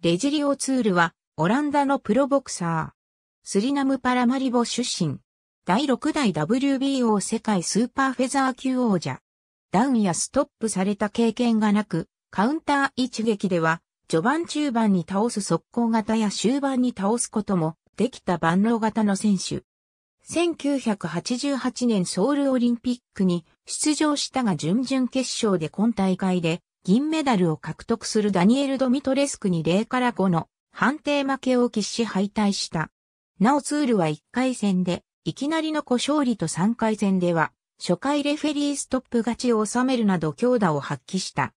レジリオ・ツールは、オランダのプロボクサー。スリナム・パラマリボ出身。第6代 WBO 世界スーパーフェザー級王者。ダウンやストップされた経験がなく、カウンター一撃では、序盤中盤に倒す速攻型や終盤に倒すことも、できた万能型の選手。1988年ソウルオリンピックに出場したが準々決勝で今大会で銀メダルを獲得するダニエル・ドミトレスクに0から5の判定負けを喫し敗退した。なおツールは1回戦で、いきなりの故勝利と3回戦では、初回レフェリーストップ勝ちを収めるなど強打を発揮した。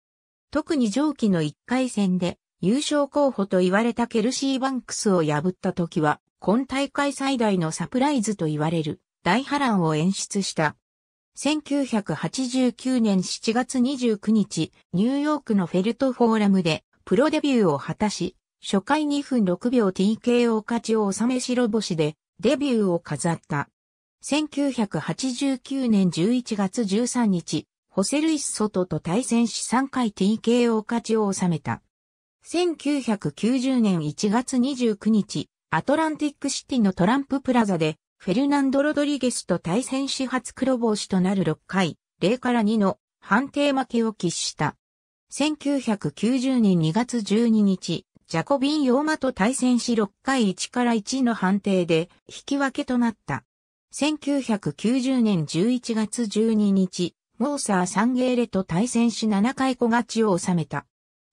特に上記の1回戦で、優勝候補と言われたケルシー・バンクスを破った時は、今大会最大のサプライズと言われる大波乱を演出した。1989年7月29日、ニューヨークのフェルトフォーラムでプロデビューを果たし、初回2分6秒 TKO 勝ちを収め白星でデビューを飾った。1989年11月13日、ホセルイス・ソトと対戦し3回 TKO 勝ちを収めた。1990年1月29日、アトランティックシティのトランププラザでフェルナンド・ロドリゲスと対戦し初黒星となる6回、0から2の判定負けを喫した。1990年2月12日、ジャコビン・ヨーマと対戦し6回1から1の判定で引き分けとなった。1990年11月12日、モーサー・サンゲーレと対戦し7回小勝ちを収めた。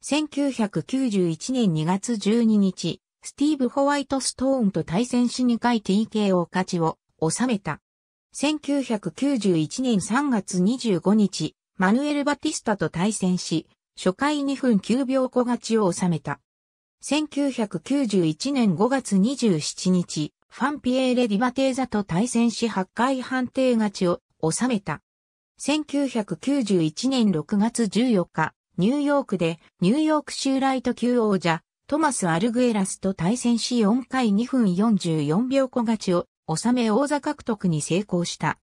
1991年2月12日、スティーブ・ホワイトストーンと対戦し2回 TKO 勝ちを収めた。1991年3月25日、マヌエル・バティスタと対戦し、初回2分9秒小勝ちを収めた。1991年5月27日、ファンピエーレ・ディバテーザと対戦し8回判定勝ちを収めた。1991年6月14日、ニューヨークでニューヨーク州ライト級王者トマス・アルグエラスと対戦し4回2分44秒小勝ちを収め王座獲得に成功した。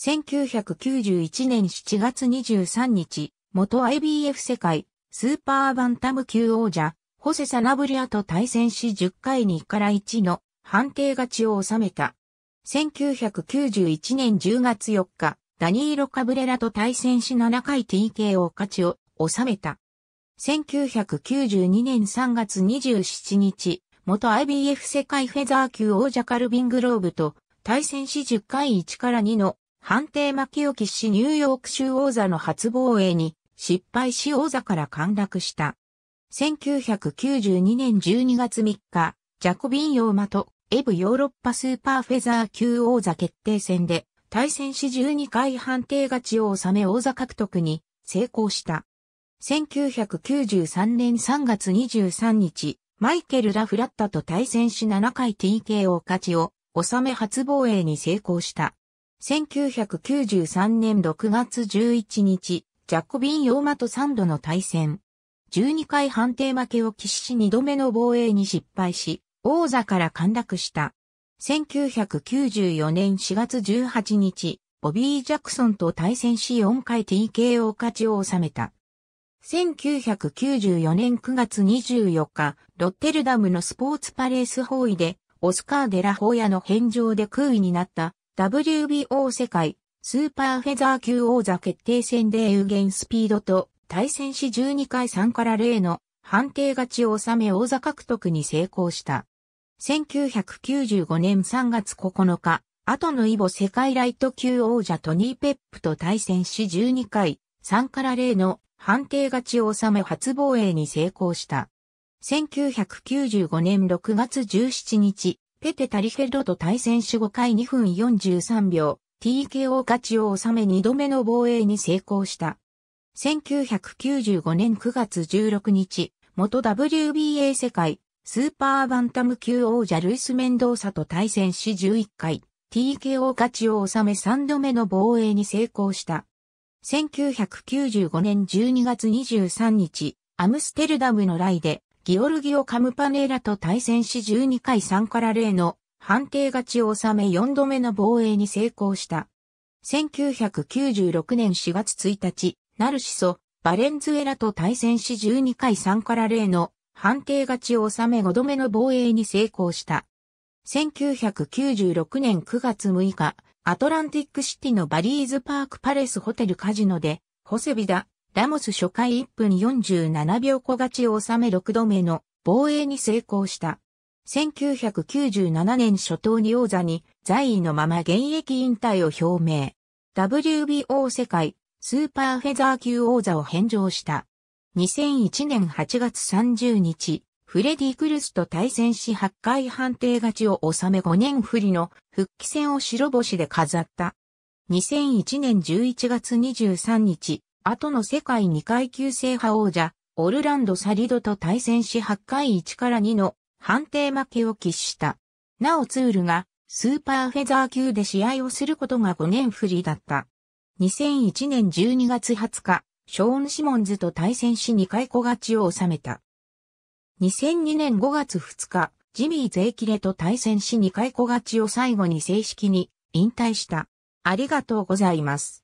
1991年7月23日、元 IBF 世界スーパーバンタム級王者、ホセ・サナブリアと対戦し10回2から1の判定勝ちを収めた。1991年10月4日、ダニーロ・カブレラと対戦し7回 TKO 勝ちを収めた。1992年3月27日、元 IBF 世界フェザー級王者カルビン・グローブと対戦し10回1から2の判定巻きをきしニューヨーク州王座の初防衛に失敗し王座から陥落した。1992年12月3日、ジャコビン・ヨーマとエブヨーロッパスーパーフェザー級王座決定戦で対戦し12回判定勝ちを収め王座獲得に成功した。1993年3月23日、マイケル・ラ・フラッタと対戦し7回 TKO 勝ちを収め初防衛に成功した。1993年6月11日、ジャコビン・ヨーマと3度の対戦。12回判定負けを喫し2度目の防衛に失敗し、王座から陥落した。1994年4月18日、ボビー・ジャクソンと対戦し4回 TKO 勝ちを収めた。1994年9月24日、ロッテルダムのスポーツパレース包囲で、オスカー・デラホーヤの返上で空位になった WBO 世界スーパーフェザー級王座決定戦で有限スピードと対戦し12回3から0の判定勝ちを収め王座獲得に成功した。1995年3月9日、後のイボ世界ライト級王者トニー・ペップと対戦し12回3から0の判定勝ちを収め初防衛に成功した。1995年6月17日、ペテ・タリフェロと対戦し5回2分43秒、TKO 勝ちを収め2度目の防衛に成功した。1995年9月16日、元 WBA 世界、スーパーバンタム級王者ルイス・メンドーサと対戦し11回、TKO 勝ちを収め3度目の防衛に成功した。1995年12月23日、アムステルダムのライで、ギオルギオ・カムパネーラと対戦し12回3から0の判定勝ちを収め4度目の防衛に成功した。1996年4月1日、ナルシソ、バレンズエラと対戦し12回3から0の判定勝ちを収め5度目の防衛に成功した。1996年9月6日、アトランティックシティのバリーズパークパレスホテルカジノで、ホセビダ、ラモス初回1分47秒小勝ちを収め6度目の防衛に成功した。1997年初頭に王座に在位のまま現役引退を表明。WBO 世界スーパーフェザー級王座を返上した。2001年8月30日、フレディ・クルスと対戦し8回判定勝ちを収め5年振りの復帰戦を白星で飾った。2001年11月23日、後の世界2階級制覇王者、オルランド・サリドと対戦し8回1から2の判定負けを喫した。なおツールがスーパーフェザー級で試合をすることが5年振りだった。2001年12月20日、ショーン・シモンズと対戦し2回小勝ちを収めた。2002年5月2日、ジミー・ゼイキレと対戦し2回小勝ちを最後に正式に引退した。ありがとうございます。